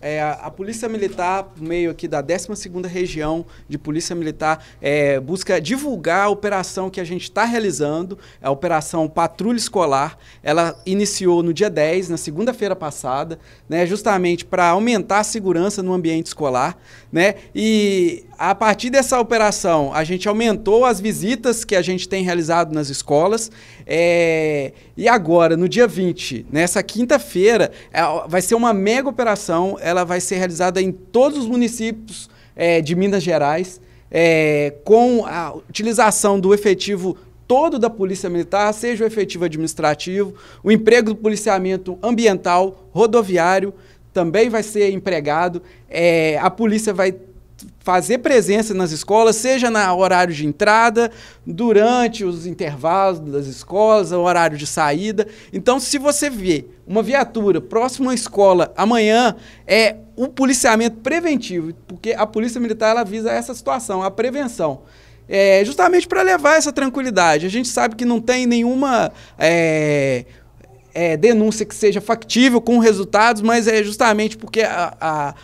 É, a Polícia Militar, por meio aqui da 12ª Região de Polícia Militar, é, busca divulgar a operação que a gente está realizando, a Operação Patrulha Escolar. Ela iniciou no dia 10, na segunda-feira passada, né, justamente para aumentar a segurança no ambiente escolar. Né, e a partir dessa operação, a gente aumentou as visitas que a gente tem realizado nas escolas. É... E agora, no dia 20, nessa quinta-feira, é, vai ser uma mega operação. Ela vai ser realizada em todos os municípios é, de Minas Gerais, é, com a utilização do efetivo todo da Polícia Militar, seja o efetivo administrativo, o emprego do policiamento ambiental, rodoviário, também vai ser empregado. É, a polícia vai fazer presença nas escolas, seja no horário de entrada, durante os intervalos das escolas, o horário de saída. Então, se você vê uma viatura próxima à escola amanhã, é o policiamento preventivo, porque a Polícia Militar ela visa essa situação, a prevenção. É, justamente para levar essa tranquilidade. A gente sabe que não tem nenhuma. É, é, denúncia que seja factível com resultados, mas é justamente porque a, a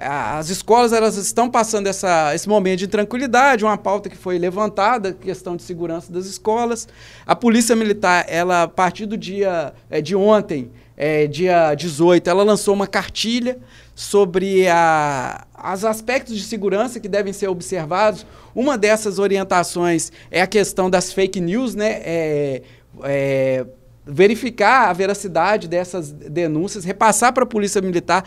as escolas elas estão passando essa, esse momento de tranquilidade, uma pauta que foi levantada, questão de segurança das escolas. A Polícia Militar, ela, a partir do dia é, de ontem, é, dia 18, ela lançou uma cartilha sobre os as aspectos de segurança que devem ser observados. Uma dessas orientações é a questão das fake news, né? É, verificar a veracidade dessas denúncias, repassar para a Polícia Militar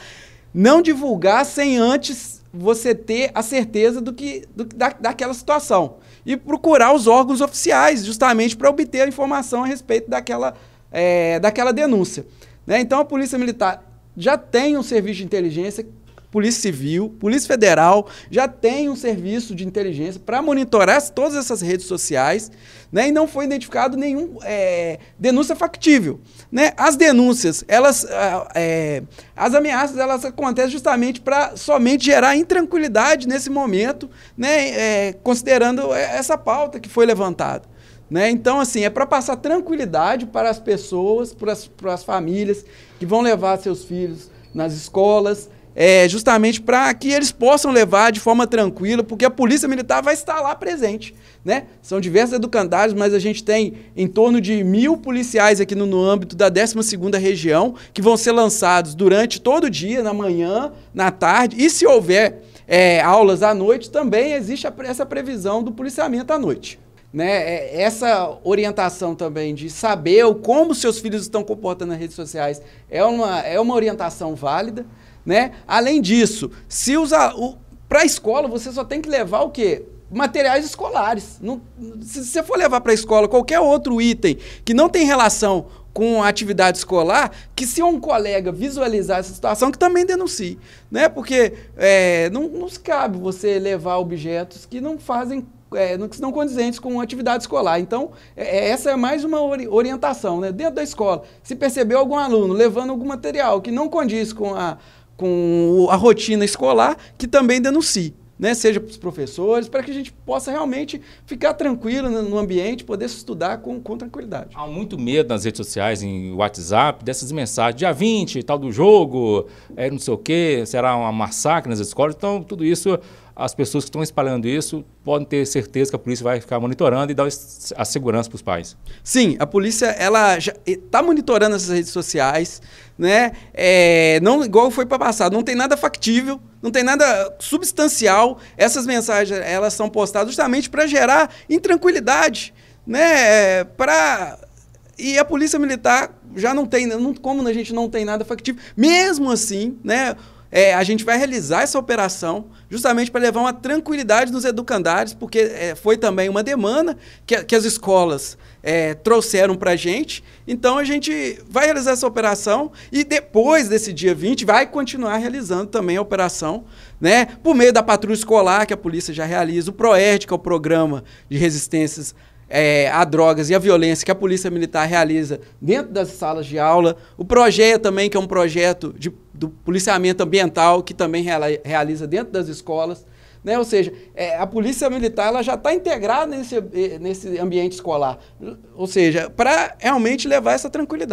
não divulgar sem antes você ter a certeza do que, do, da, daquela situação. E procurar os órgãos oficiais, justamente para obter a informação a respeito daquela, é, daquela denúncia. Né? Então a Polícia Militar já tem um serviço de inteligência Polícia Civil, Polícia Federal, já tem um serviço de inteligência para monitorar todas essas redes sociais, né? E não foi identificado nenhum é, denúncia factível, né? As denúncias, elas, ah, é, as ameaças, elas acontecem justamente para somente gerar intranquilidade nesse momento, né? É, considerando essa pauta que foi levantada. Né? Então, assim, é para passar tranquilidade para as pessoas, para as, para as famílias que vão levar seus filhos nas escolas, é, justamente para que eles possam levar de forma tranquila, porque a Polícia Militar vai estar lá presente. Né? São diversos educandários, mas a gente tem em torno de mil policiais aqui no, no âmbito da 12ª região, que vão ser lançados durante todo o dia, na manhã, na tarde, e se houver é, aulas à noite, também existe a, essa previsão do policiamento à noite. Né? É, essa orientação também de saber como seus filhos estão comportando nas redes sociais é uma, é uma orientação válida né? Além disso, se para a escola você só tem que levar o quê? Materiais escolares. Não, se você for levar para a escola qualquer outro item que não tem relação com a atividade escolar, que se um colega visualizar essa situação, que também denuncie, né? Porque é, não, não cabe você levar objetos que não fazem é, que não condizentes com a atividade escolar. Então, é, é, essa é mais uma orientação, né? Dentro da escola, se percebeu algum aluno levando algum material que não condiz com a com a rotina escolar, que também denuncie. Né, seja para os professores, para que a gente possa realmente ficar tranquilo no ambiente, poder estudar com, com tranquilidade. Há muito medo nas redes sociais, em WhatsApp, dessas mensagens, dia 20, tal do jogo, é não sei o quê, será uma massacre nas escolas, então tudo isso as pessoas que estão espalhando isso podem ter certeza que a polícia vai ficar monitorando e dar a segurança para os pais. Sim, a polícia ela está monitorando essas redes sociais, né? É, não igual foi para passado, não tem nada factível, não tem nada substancial. Essas mensagens elas são postadas justamente para gerar intranquilidade, né? É, para e a polícia militar já não tem, não, como a gente não tem nada factível, mesmo assim, né? é, a gente vai realizar essa operação justamente para levar uma tranquilidade nos educandários, porque é, foi também uma demanda que, que as escolas é, trouxeram para a gente. Então a gente vai realizar essa operação e depois desse dia 20 vai continuar realizando também a operação, né? Por meio da patrulha escolar que a polícia já realiza, o PROERD, que é o programa de resistências é, a drogas e a violência que a Polícia Militar realiza dentro das salas de aula. O Projeto também, que é um projeto de do policiamento ambiental, que também realiza dentro das escolas. Né? Ou seja, é, a polícia militar ela já está integrada nesse, nesse ambiente escolar. Ou seja, para realmente levar essa tranquilidade.